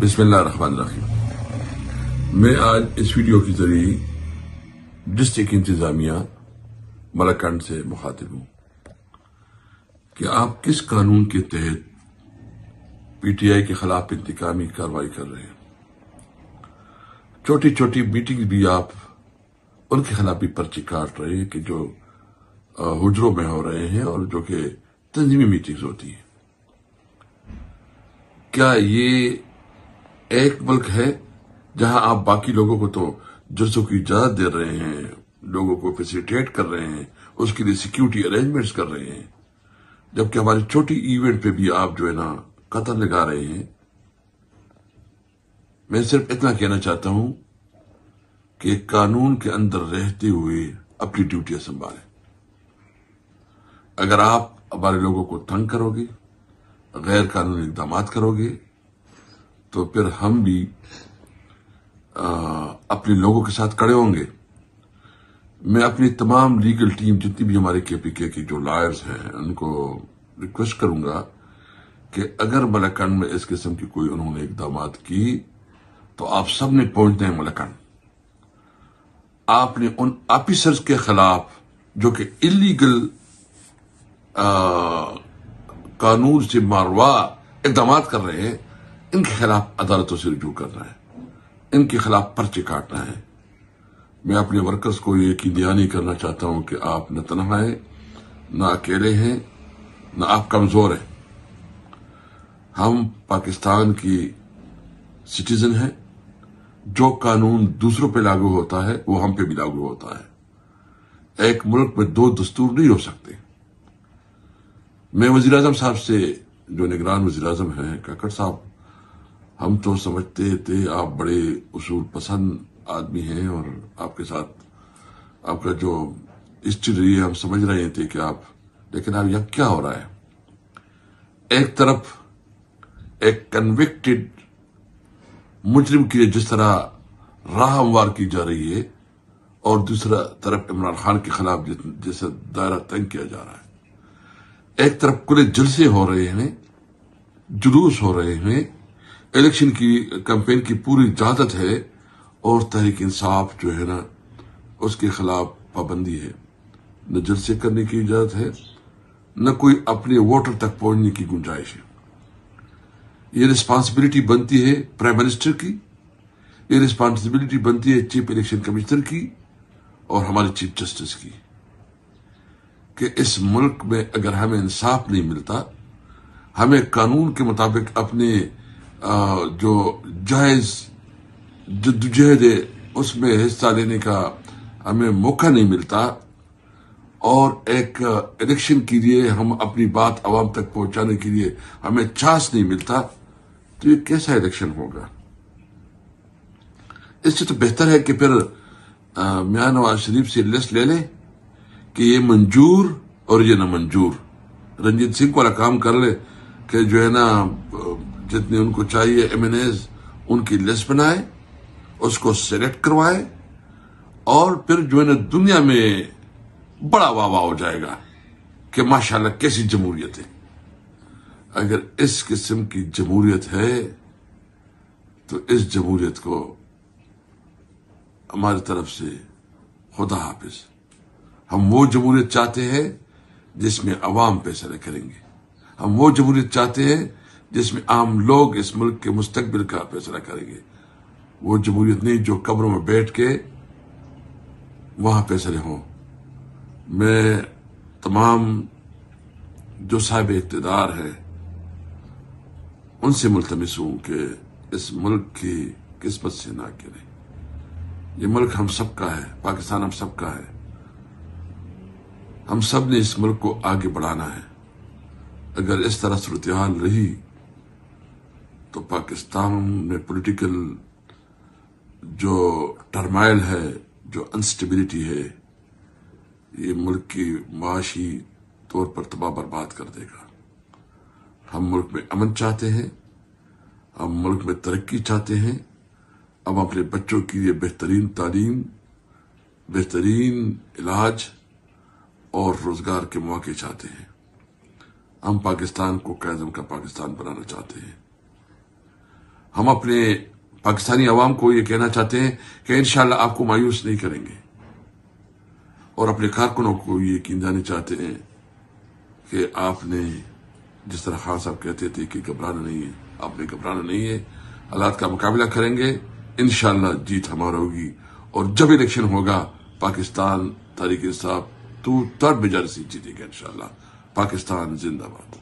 बिस्मिल्लाहमानीम मैं आज इस वीडियो के जरिए डिस्ट्रिक्ट इंतजामिया मलकंड से मुखातिब हूं कि आप किस कानून के तहत पीटीआई के खिलाफ इंतकामी कार्रवाई कर रहे हैं छोटी छोटी मीटिंग भी आप उनके खिलाफ भी पर्ची काट रहे हैं कि जो हुजरों में हो रहे हैं और जो कि तंजीमी मीटिंग्स होती हैं क्या ये एक मुल्क है जहां आप बाकी लोगों को तो जुर्सों की इजाजत दे रहे हैं लोगों को फेसिलिटेट कर रहे हैं उसके लिए सिक्योरिटी अरेंजमेंट्स कर रहे हैं जबकि हमारे छोटी इवेंट पे भी आप जो है ना कतल लगा रहे हैं मैं सिर्फ इतना कहना चाहता हूं कि कानून के अंदर रहते हुए अपनी ड्यूटियां संभालें अगर आप हमारे लोगों को तंग करोगे गैर कानूनी इकदाम करोगे तो फिर हम भी आ, अपने लोगों के साथ खड़े होंगे मैं अपनी तमाम लीगल टीम जितनी भी हमारे केपीके की जो लॉयर्स हैं उनको रिक्वेस्ट करूंगा कि अगर मलकंड में इस किस्म की कोई उन्होंने इकदाम की तो आप सबने पहुंचते हैं है मलकंड आपने उन ऑफिसर्स के खिलाफ जो कि इलीगल कानून से मारवा इकदाम कर रहे हैं इनके खिलाफ अदालतों से रजू करना है इनके खिलाफ पर्चे काटना है मैं अपने वर्कर्स को ये की दियानी करना चाहता हूं कि आप न तनहा है न अकेले हैं न आप कमजोर हैं हम पाकिस्तान की सिटीजन हैं जो कानून दूसरों पे लागू होता है वो हम पे भी लागू होता है एक मुल्क में दो दस्तूर नहीं हो सकते मैं वजीर साहब से जो निगरान वजीर आजम है काकड़ साहब हम तो समझते थे आप बड़े उसूल पसंद आदमी हैं और आपके साथ आपका जो हिस्ट्री है हम समझ रहे थे कि आप लेकिन आप यहां क्या हो रहा है एक तरफ एक कन्विक्टेड मुजरिम की जिस तरह राह हमवार की जा रही है और दूसरा तरफ इमरान खान के खिलाफ जैसे दायरा तंग किया जा रहा है एक तरफ खुले जलसे हो रहे हैं जुलूस हो रहे हैं इलेक्शन की कैंपेन की पूरी इजाजत है और तहरीक इंसाफ जो है ना उसके खिलाफ पाबंदी है न जलसे करने की इजाजत है न कोई अपने वोटर तक पहुंचने की गुंजाइश है ये रिस्पांसिबिलिटी बनती है प्राइम मिनिस्टर की ये रिस्पांसिबिलिटी बनती है चीफ इलेक्शन कमिश्नर की और हमारे चीफ जस्टिस की कि इस मुल्क में अगर हमें इंसाफ नहीं मिलता हमें कानून के मुताबिक अपने जो जायज जद्दोजहद है उसमें हिस्सा लेने का हमें मौका नहीं मिलता और एक इलेक्शन के लिए हम अपनी बात आवाम तक पहुंचाने के लिए हमें चांस नहीं मिलता तो ये कैसा इलेक्शन होगा इससे तो बेहतर है कि फिर मियां नवाज शरीफ से लिस्ट ले लें कि ये मंजूर और ये ना मंजूर रंजीत सिंह वाला काम कर ले कि जो है ना जितनी उनको चाहिए एमएनएज उनकी लिस्ट बनाए उसको सेलेक्ट करवाए और फिर जो है ना दुनिया में बड़ा वाह हो जाएगा कि माशाल्लाह कैसी जमहूरियत है अगर इस किस्म की जमहूरियत है तो इस जमहूरियत को हमारी तरफ से खुदा हाफिज हम वो जमहूरियत चाहते हैं जिसमें अवाम फैसला करेंगे हम वो जमहूरियत चाहते हैं जिसमें आम लोग इस मुल्क के मुस्तबिल का फैसला करेंगे वो जमहूरियत नहीं जो कब्रों में बैठ के वहां फैसले हों मैं तमाम जो साहिब इकतदार है उनसे मुलतमस हूं कि इस मुल्क की किस्मत से ना गिरे ये मुल्क हम सबका है पाकिस्तान हम सबका है हम सब ने इस मुल्क को आगे बढ़ाना है अगर इस तरह सूरत हाल रही तो पाकिस्तान में पॉलिटिकल जो टर्माइल है जो अनस्टेबिलिटी है ये मुल्क की माशी तौर पर तबाह बर्बाद कर देगा हम मुल्क में अमन चाहते हैं हम मुल्क में तरक्की चाहते हैं हम अपने बच्चों के लिए बेहतरीन तालीम बेहतरीन इलाज और रोजगार के मौके चाहते हैं हम पाकिस्तान को कैदम का पाकिस्तान बनाना चाहते हैं हम अपने पाकिस्तानी आवाम को ये कहना चाहते हैं कि इन आपको मायूस नहीं करेंगे और अपने कारकुनों को ये यकीन जाना चाहते हैं कि आपने जिस तरह खान साहब कहते थे कि घबराना नहीं है आपने घबराना नहीं है हालात का मुकाबला करेंगे इन जीत हमारा होगी और जब इलेक्शन होगा पाकिस्तान तारीख साहब तू तर बेजारसी जीतेगा इन पाकिस्तान जिंदाबाद